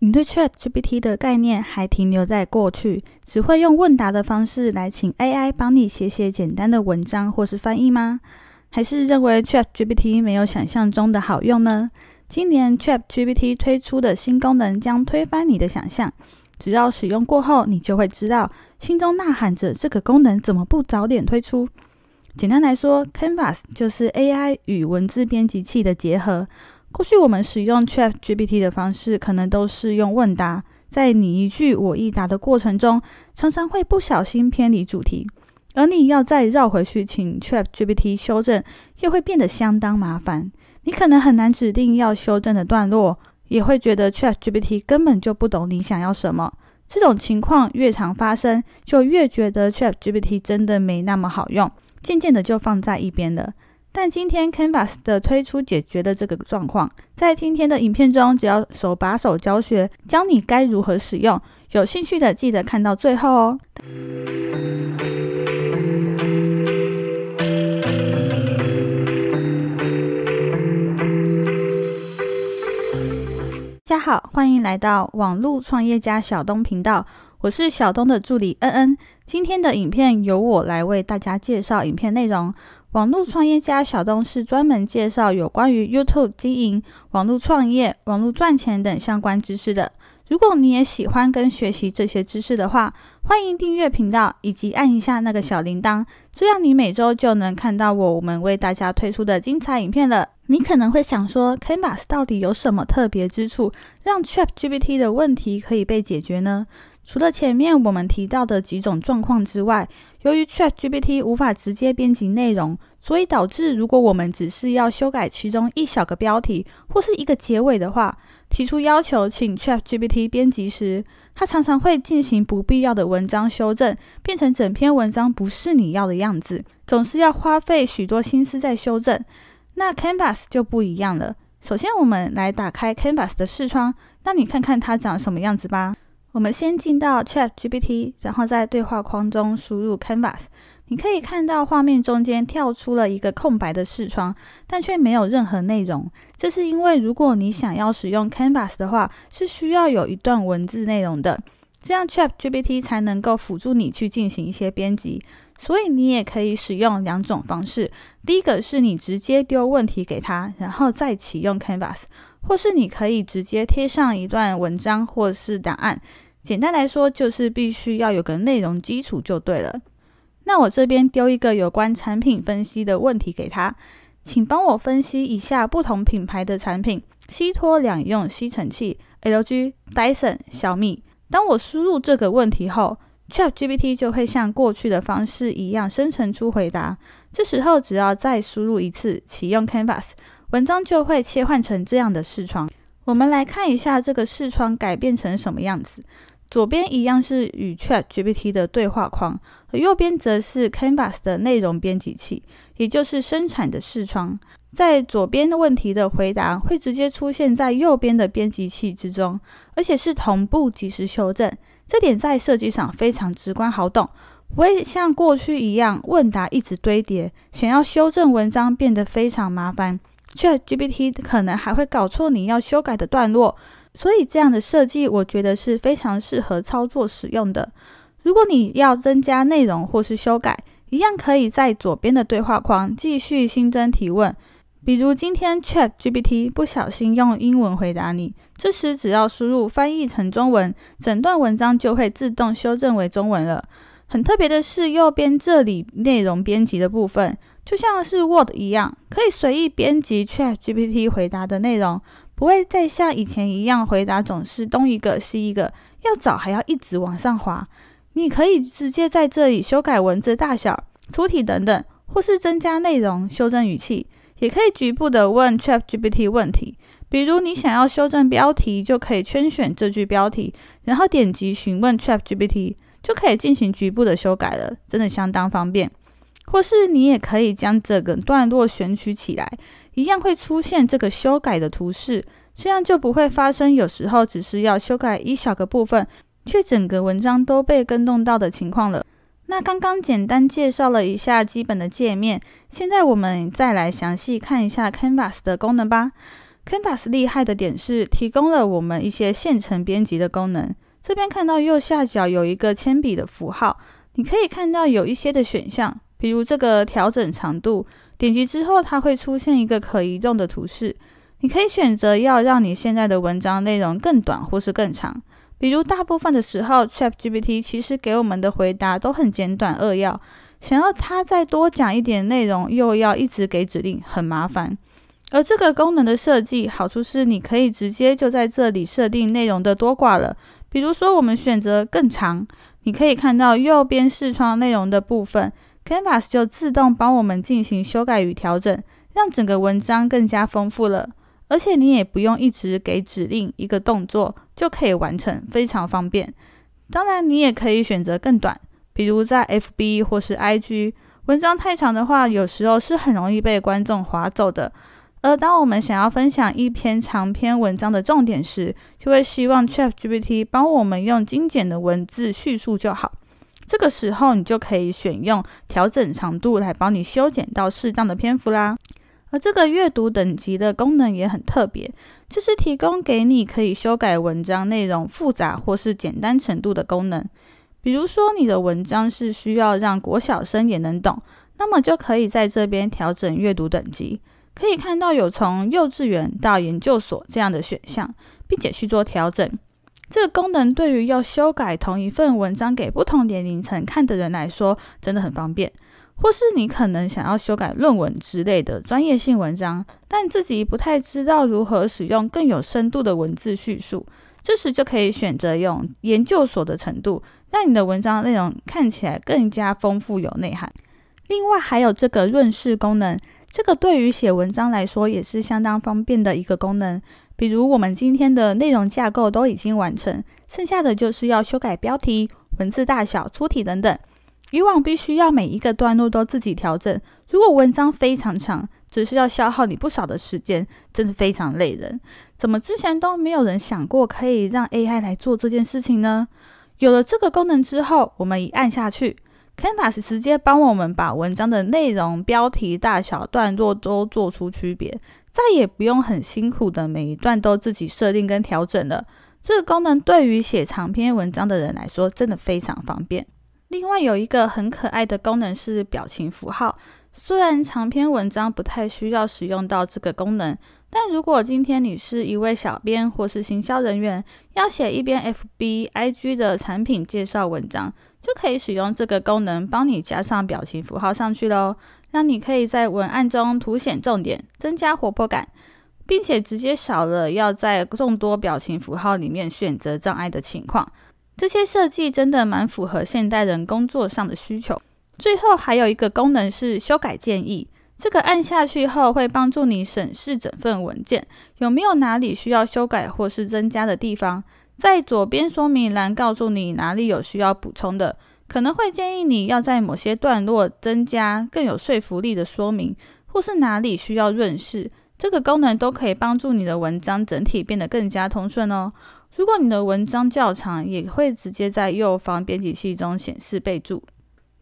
你对 Chat GPT 的概念还停留在过去，只会用问答的方式来请 AI 帮你写写简单的文章或是翻译吗？还是认为 Chat GPT 没有想象中的好用呢？今年 Chat GPT 推出的新功能将推翻你的想象，只要使用过后，你就会知道，心中呐喊着这个功能怎么不早点推出。简单来说，Canvas 就是 AI 与文字编辑器的结合。过去我们使用 Chat GPT 的方式，可能都是用问答，在你一句我一答的过程中，常常会不小心偏离主题，而你要再绕回去请 Chat GPT 修正，又会变得相当麻烦。你可能很难指定要修正的段落，也会觉得 Chat GPT 根本就不懂你想要什么。这种情况越常发生，就越觉得 Chat GPT 真的没那么好用，渐渐的就放在一边了。但今天 Canvas 的推出解决了这个状况。在今天的影片中，只要手把手教学，教你该如何使用。有兴趣的记得看到最后哦。大家好，欢迎来到网络创业家小东频道，我是小东的助理恩恩。今天的影片由我来为大家介绍影片内容。网络创业家小东是专门介绍有关于 YouTube 经营、网络创业、网络赚钱等相关知识的。如果你也喜欢跟学习这些知识的话，欢迎订阅频道以及按一下那个小铃铛，这样你每周就能看到我们为大家推出的精彩影片了。你可能会想说，Canvas 到底有什么特别之处，让 ChatGPT 的问题可以被解决呢？除了前面我们提到的几种状况之外，由于 ChatGPT 无法直接编辑内容，所以导致如果我们只是要修改其中一小个标题或是一个结尾的话，提出要求请 ChatGPT 编辑时，它常常会进行不必要的文章修正，变成整篇文章不是你要的样子，总是要花费许多心思在修正。那 Canvas 就不一样了。首先，我们来打开 Canvas 的视窗，让你看看它长什么样子吧。我们先进到 ChatGPT，然后在对话框中输入 Canvas。你可以看到画面中间跳出了一个空白的视窗，但却没有任何内容。这是因为如果你想要使用 Canvas 的话，是需要有一段文字内容的，这样 ChatGPT 才能够辅助你去进行一些编辑。所以你也可以使用两种方式：第一个是你直接丢问题给他，然后再启用 Canvas；或是你可以直接贴上一段文章或是档案。简单来说，就是必须要有个内容基础就对了。那我这边丢一个有关产品分析的问题给他，请帮我分析一下不同品牌的产品吸托两用吸尘器，LG、Dyson、小米。当我输入这个问题后，ChatGPT 就会像过去的方式一样生成出回答。这时候只要再输入一次，启用 Canvas 文章就会切换成这样的视窗。我们来看一下这个视窗改变成什么样子。左边一样是与 Chat GPT 的对话框，而右边则是 Canvas 的内容编辑器，也就是生产的视窗。在左边的问题的回答会直接出现在右边的编辑器之中，而且是同步及时修正。这点在设计上非常直观好懂，不会像过去一样问答一直堆叠，想要修正文章变得非常麻烦。Chat GPT 可能还会搞错你要修改的段落。所以这样的设计，我觉得是非常适合操作使用的。如果你要增加内容或是修改，一样可以在左边的对话框继续新增提问。比如今天 Chat GPT 不小心用英文回答你，这时只要输入“翻译成中文”，整段文章就会自动修正为中文了。很特别的是，右边这里内容编辑的部分，就像是 Word 一样，可以随意编辑 Chat GPT 回答的内容。不会再像以前一样回答，总是东一个西一个，要找还要一直往上滑。你可以直接在这里修改文字大小、粗体等等，或是增加内容、修正语气，也可以局部的问 ChatGPT 问题。比如你想要修正标题，就可以圈选这句标题，然后点击询问 ChatGPT，就可以进行局部的修改了，真的相当方便。或是你也可以将这个段落选取起来，一样会出现这个修改的图示。这样就不会发生，有时候只是要修改一小个部分，却整个文章都被跟动到的情况了。那刚刚简单介绍了一下基本的界面，现在我们再来详细看一下 Canvas 的功能吧。Canvas 厉害的点是提供了我们一些现成编辑的功能。这边看到右下角有一个铅笔的符号，你可以看到有一些的选项，比如这个调整长度，点击之后它会出现一个可移动的图示。你可以选择要让你现在的文章内容更短，或是更长。比如，大部分的时候，Chat GPT 其实给我们的回答都很简短扼要。想要它再多讲一点内容，又要一直给指令，很麻烦。而这个功能的设计好处是，你可以直接就在这里设定内容的多寡了。比如说，我们选择更长，你可以看到右边视窗内容的部分，Canvas 就自动帮我们进行修改与调整，让整个文章更加丰富了。而且你也不用一直给指令一个动作就可以完成，非常方便。当然，你也可以选择更短，比如在 FB 或是 IG。文章太长的话，有时候是很容易被观众划走的。而当我们想要分享一篇长篇文章的重点时，就会希望 ChatGPT 帮我们用精简的文字叙述就好。这个时候，你就可以选用调整长度来帮你修剪到适当的篇幅啦。这个阅读等级的功能也很特别，就是提供给你可以修改文章内容复杂或是简单程度的功能。比如说，你的文章是需要让国小生也能懂，那么就可以在这边调整阅读等级，可以看到有从幼稚园到研究所这样的选项，并且去做调整。这个功能对于要修改同一份文章给不同年龄层看的人来说，真的很方便。或是你可能想要修改论文之类的专业性文章，但自己不太知道如何使用更有深度的文字叙述，这时就可以选择用研究所的程度，让你的文章内容看起来更加丰富有内涵。另外还有这个润饰功能，这个对于写文章来说也是相当方便的一个功能。比如我们今天的内容架构都已经完成，剩下的就是要修改标题、文字大小、粗体等等。以往必须要每一个段落都自己调整，如果文章非常长，只是要消耗你不少的时间，真的非常累人。怎么之前都没有人想过可以让 AI 来做这件事情呢？有了这个功能之后，我们一按下去，Canvas 直接帮我们把文章的内容、标题、大小段落都做出区别，再也不用很辛苦的每一段都自己设定跟调整了。这个功能对于写长篇文章的人来说，真的非常方便。另外有一个很可爱的功能是表情符号，虽然长篇文章不太需要使用到这个功能，但如果今天你是一位小编或是行销人员，要写一篇 FB、IG 的产品介绍文章，就可以使用这个功能帮你加上表情符号上去喽，让你可以在文案中凸显重点，增加活泼感，并且直接少了要在众多表情符号里面选择障碍的情况。这些设计真的蛮符合现代人工作上的需求。最后还有一个功能是修改建议，这个按下去后会帮助你审视整份文件有没有哪里需要修改或是增加的地方，在左边说明栏告诉你哪里有需要补充的，可能会建议你要在某些段落增加更有说服力的说明，或是哪里需要润饰。这个功能都可以帮助你的文章整体变得更加通顺哦。如果你的文章较长，也会直接在右方编辑器中显示备注。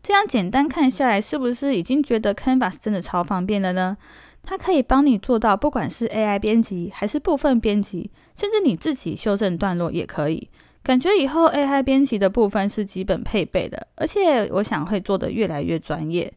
这样简单看下来，是不是已经觉得 Canvas 真的超方便了呢？它可以帮你做到，不管是 AI 编辑还是部分编辑，甚至你自己修正段落也可以。感觉以后 AI 编辑的部分是基本配备的，而且我想会做得越来越专业。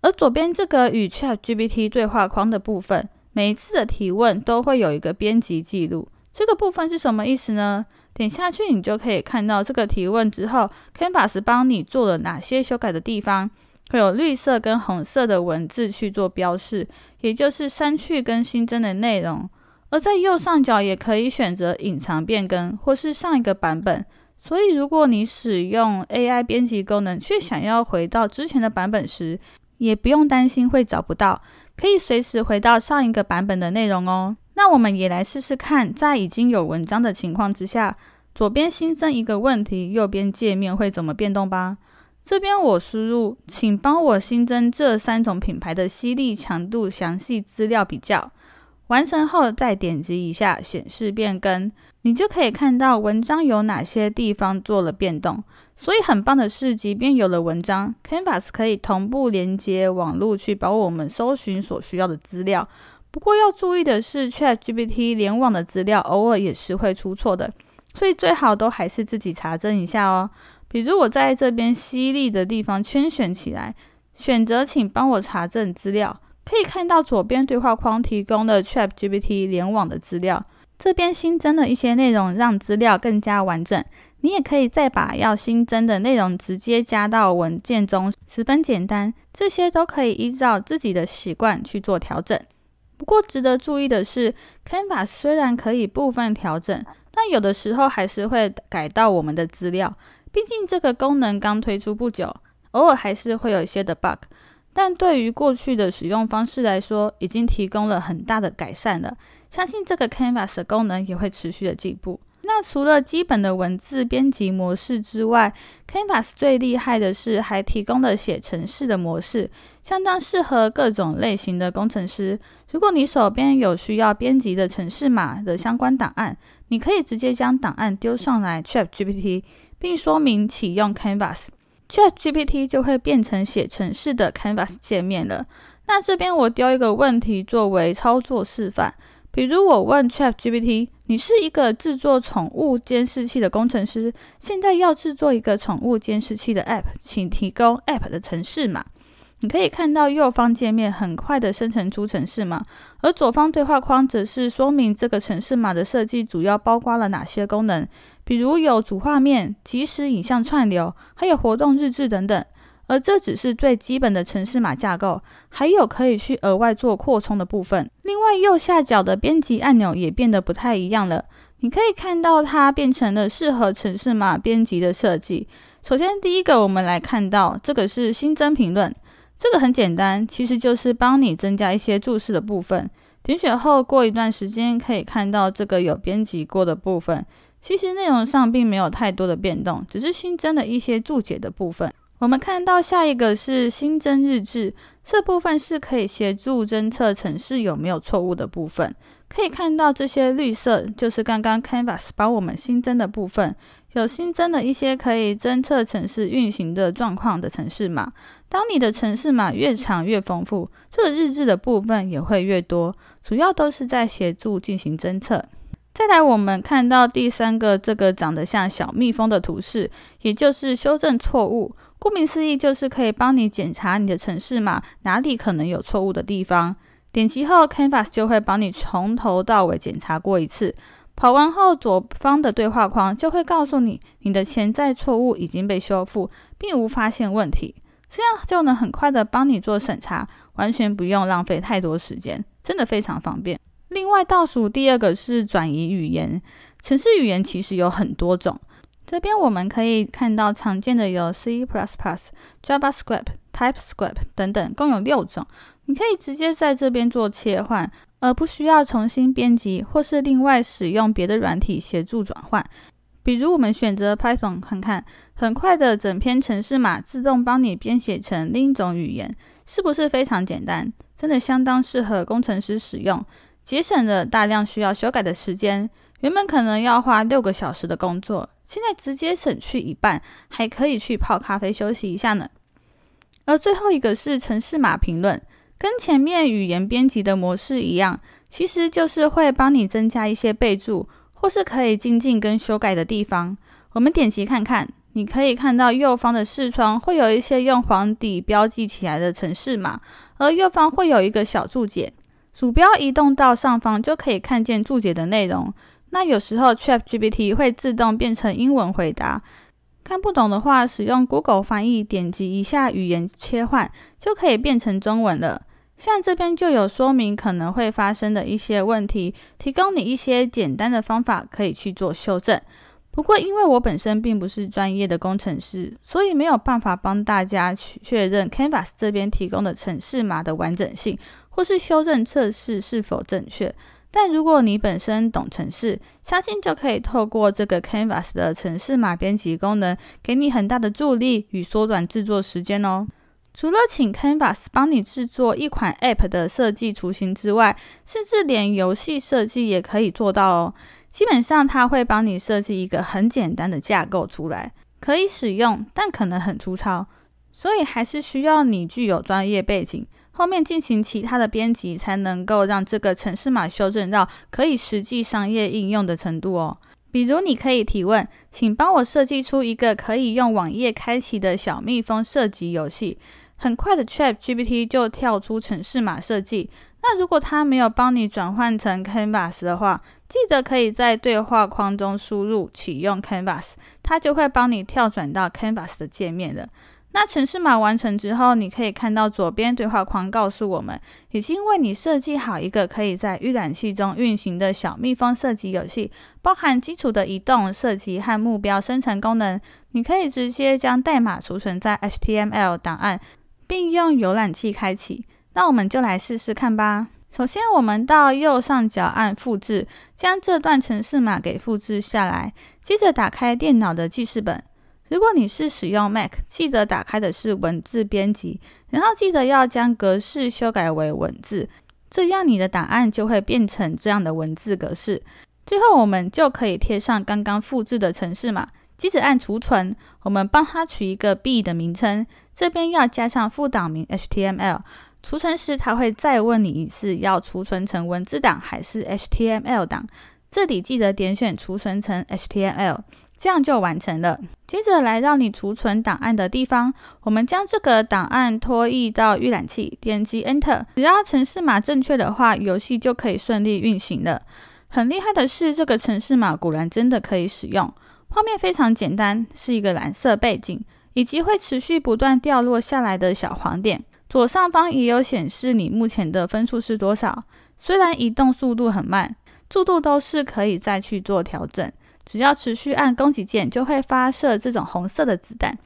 而左边这个与 ChatGPT 对话框的部分，每一次的提问都会有一个编辑记录。这个部分是什么意思呢？点下去，你就可以看到这个提问之后，Canva s 帮你做了哪些修改的地方，会有绿色跟红色的文字去做标示，也就是删去跟新增的内容。而在右上角也可以选择隐藏变更或是上一个版本。所以，如果你使用 AI 编辑功能却想要回到之前的版本时，也不用担心会找不到，可以随时回到上一个版本的内容哦。那我们也来试试看，在已经有文章的情况之下，左边新增一个问题，右边界面会怎么变动吧？这边我输入，请帮我新增这三种品牌的吸力强度详细资料比较。完成后再点击一下显示变更，你就可以看到文章有哪些地方做了变动。所以很棒的是，即便有了文章，Canvas 可以同步连接网络，去帮我们搜寻所需要的资料。不过要注意的是，ChatGPT 联网的资料偶尔也是会出错的，所以最好都还是自己查证一下哦。比如我在这边犀利的地方圈选起来，选择请帮我查证资料，可以看到左边对话框提供的 ChatGPT 联网的资料，这边新增了一些内容，让资料更加完整。你也可以再把要新增的内容直接加到文件中，十分简单。这些都可以依照自己的习惯去做调整。不过值得注意的是，Canvas 虽然可以部分调整，但有的时候还是会改到我们的资料。毕竟这个功能刚推出不久，偶尔还是会有一些的 bug。但对于过去的使用方式来说，已经提供了很大的改善了。相信这个 Canvas 的功能也会持续的进步。那除了基本的文字编辑模式之外，Canvas 最厉害的是还提供了写程式的模式，相当适合各种类型的工程师。如果你手边有需要编辑的城市码的相关档案，你可以直接将档案丢上来 Chat GPT，并说明启用 Canvas，Chat GPT 就会变成写城市的 Canvas 界面了。那这边我丢一个问题作为操作示范，比如我问 Chat GPT：“ 你是一个制作宠物监视器的工程师，现在要制作一个宠物监视器的 App，请提供 App 的城市码。”你可以看到右方界面很快的生成出城市码，而左方对话框则是说明这个城市码的设计主要包括了哪些功能，比如有主画面、即时影像串流，还有活动日志等等。而这只是最基本的城市码架构，还有可以去额外做扩充的部分。另外右下角的编辑按钮也变得不太一样了，你可以看到它变成了适合城市码编辑的设计。首先第一个，我们来看到这个是新增评论。这个很简单，其实就是帮你增加一些注释的部分。点选后过一段时间可以看到这个有编辑过的部分，其实内容上并没有太多的变动，只是新增了一些注解的部分。我们看到下一个是新增日志，这部分是可以协助侦测城市有没有错误的部分。可以看到这些绿色就是刚刚 Canvas 帮我们新增的部分，有新增了一些可以侦测城市运行的状况的城市码。当你的城市码越长越丰富，这个日志的部分也会越多，主要都是在协助进行侦测。再来，我们看到第三个这个长得像小蜜蜂的图示，也就是修正错误。顾名思义，就是可以帮你检查你的城市码哪里可能有错误的地方。点击后，Canvas 就会帮你从头到尾检查过一次。跑完后，左方的对话框就会告诉你，你的潜在错误已经被修复，并无发现问题。这样就能很快的帮你做审查，完全不用浪费太多时间，真的非常方便。另外，倒数第二个是转移语言。城市语言其实有很多种，这边我们可以看到常见的有 C++、JavaScript、TypeScript 等等，共有六种。你可以直接在这边做切换，而不需要重新编辑或是另外使用别的软体协助转换。比如我们选择 Python 看看，很快的整篇程式码自动帮你编写成另一种语言，是不是非常简单？真的相当适合工程师使用，节省了大量需要修改的时间。原本可能要花六个小时的工作，现在直接省去一半，还可以去泡咖啡休息一下呢。而最后一个是程式码评论，跟前面语言编辑的模式一样，其实就是会帮你增加一些备注。都是可以精进跟修改的地方。我们点击看看，你可以看到右方的视窗会有一些用黄底标记起来的城市码，而右方会有一个小注解。鼠标移动到上方就可以看见注解的内容。那有时候 ChatGPT 会自动变成英文回答，看不懂的话，使用 Google 翻译，点击以下语言切换，就可以变成中文了。像这边就有说明可能会发生的一些问题，提供你一些简单的方法可以去做修正。不过，因为我本身并不是专业的工程师，所以没有办法帮大家去确认 Canvas 这边提供的城市码的完整性，或是修正测试是否正确。但如果你本身懂城市，相信就可以透过这个 Canvas 的城市码编辑功能，给你很大的助力与缩短制作时间哦。除了请 Canvas 帮你制作一款 App 的设计雏形之外，甚至连游戏设计也可以做到哦。基本上，它会帮你设计一个很简单的架构出来，可以使用，但可能很粗糙。所以，还是需要你具有专业背景，后面进行其他的编辑，才能够让这个程式码修正到可以实际商业应用的程度哦。比如，你可以提问，请帮我设计出一个可以用网页开启的小蜜蜂射击游戏。很快的，Chat GPT 就跳出城市码设计。那如果它没有帮你转换成 Canvas 的话，记得可以在对话框中输入“启用 Canvas”，它就会帮你跳转到 Canvas 的界面了。那城市码完成之后，你可以看到左边对话框告诉我们，已经为你设计好一个可以在预览器中运行的小蜜蜂设计游戏，包含基础的移动设计和目标生成功能。你可以直接将代码储存在 HTML 档案。并用浏览器开启，那我们就来试试看吧。首先，我们到右上角按复制，将这段程式码给复制下来。接着，打开电脑的记事本。如果你是使用 Mac，记得打开的是文字编辑，然后记得要将格式修改为文字，这样你的档案就会变成这样的文字格式。最后，我们就可以贴上刚刚复制的城市码。接着按储存，我们帮它取一个 B 的名称，这边要加上副档名 HTML。储存时，它会再问你一次，要储存成文字档还是 HTML 档。这里记得点选储存成 HTML，这样就完成了。接着来到你储存档案的地方，我们将这个档案拖曳到预览器，点击 Enter。只要城市码正确的话，游戏就可以顺利运行了。很厉害的是，这个城市码果然真的可以使用。画面非常简单，是一个蓝色背景，以及会持续不断掉落下来的小黄点。左上方也有显示你目前的分数是多少。虽然移动速度很慢，速度都是可以再去做调整。只要持续按攻击键，就会发射这种红色的子弹。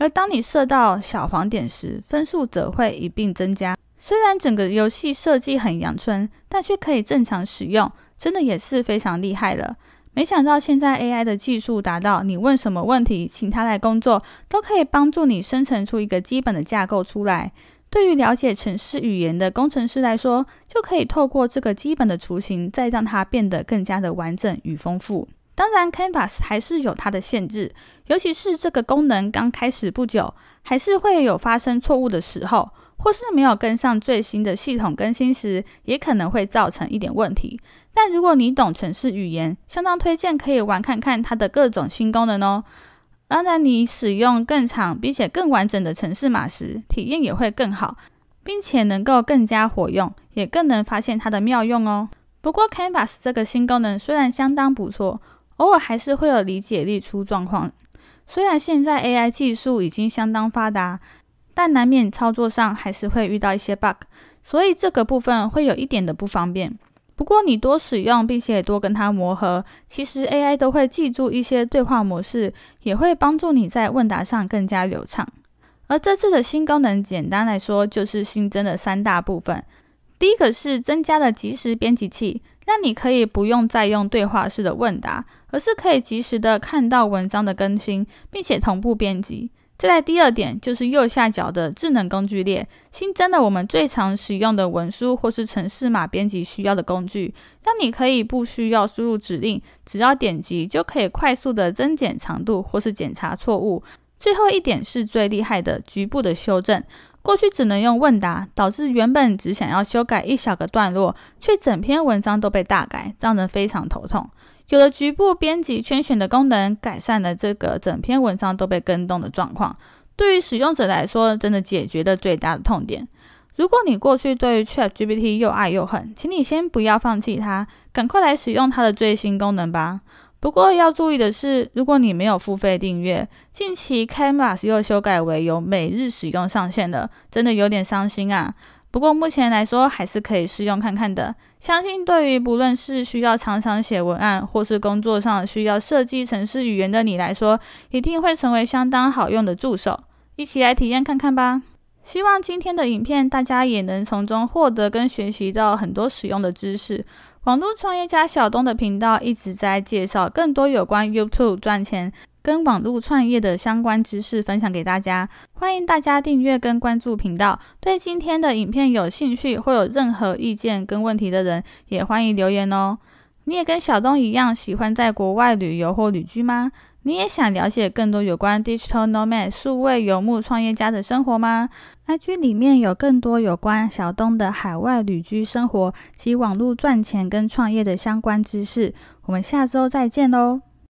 而当你射到小黄点时，分数则会一并增加。虽然整个游戏设计很阳春，但却可以正常使用，真的也是非常厉害了。没想到现在 AI 的技术达到，你问什么问题，请它来工作，都可以帮助你生成出一个基本的架构出来。对于了解城市语言的工程师来说，就可以透过这个基本的雏形，再让它变得更加的完整与丰富。当然，Canvas 还是有它的限制，尤其是这个功能刚开始不久，还是会有发生错误的时候，或是没有跟上最新的系统更新时，也可能会造成一点问题。但如果你懂程式语言，相当推荐可以玩看看它的各种新功能哦。当然，你使用更长并且更完整的程式码时，体验也会更好，并且能够更加活用，也更能发现它的妙用哦。不过，Canvas 这个新功能虽然相当不错，偶尔还是会有理解力出状况。虽然现在 AI 技术已经相当发达，但难免操作上还是会遇到一些 bug，所以这个部分会有一点的不方便。不过你多使用，并且多跟它磨合，其实 AI 都会记住一些对话模式，也会帮助你在问答上更加流畅。而这次的新功能，简单来说就是新增的三大部分。第一个是增加了即时编辑器，让你可以不用再用对话式的问答，而是可以及时的看到文章的更新，并且同步编辑。再来第二点，就是右下角的智能工具列新增了我们最常使用的文书或是程式码编辑需要的工具。让你可以不需要输入指令，只要点击就可以快速的增减长度或是检查错误。最后一点是最厉害的局部的修正，过去只能用问答，导致原本只想要修改一小个段落，却整篇文章都被大改，让人非常头痛。有了局部编辑圈选的功能，改善了这个整篇文章都被跟动的状况。对于使用者来说，真的解决了最大的痛点。如果你过去对 Chat GPT 又爱又恨，请你先不要放弃它，赶快来使用它的最新功能吧。不过要注意的是，如果你没有付费订阅，近期 c a n v a s 又修改为有每日使用上限的，真的有点伤心啊。不过目前来说还是可以试用看看的，相信对于不论是需要常常写文案，或是工作上需要设计程式语言的你来说，一定会成为相当好用的助手。一起来体验看看吧！希望今天的影片大家也能从中获得跟学习到很多实用的知识。广东创业家小东的频道一直在介绍更多有关 YouTube 赚钱。跟网络创业的相关知识分享给大家，欢迎大家订阅跟关注频道。对今天的影片有兴趣或有任何意见跟问题的人，也欢迎留言哦。你也跟小东一样喜欢在国外旅游或旅居吗？你也想了解更多有关 digital nomad 数位游牧创业家的生活吗？IG 里面有更多有关小东的海外旅居生活及网络赚钱跟创业的相关知识。我们下周再见喽！